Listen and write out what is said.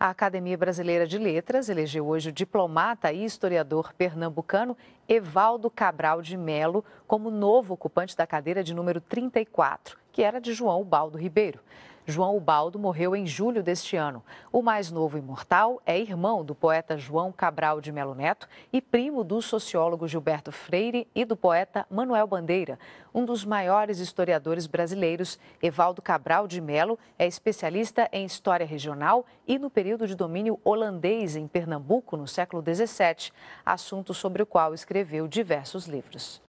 A Academia Brasileira de Letras elegeu hoje o diplomata e historiador pernambucano Evaldo Cabral de Melo como novo ocupante da cadeira de número 34, que era de João Baldo Ribeiro. João Ubaldo morreu em julho deste ano. O mais novo imortal é irmão do poeta João Cabral de Melo Neto e primo do sociólogo Gilberto Freire e do poeta Manuel Bandeira. Um dos maiores historiadores brasileiros, Evaldo Cabral de Melo é especialista em história regional e no período de domínio holandês em Pernambuco no século XVII, assunto sobre o qual escreveu diversos livros.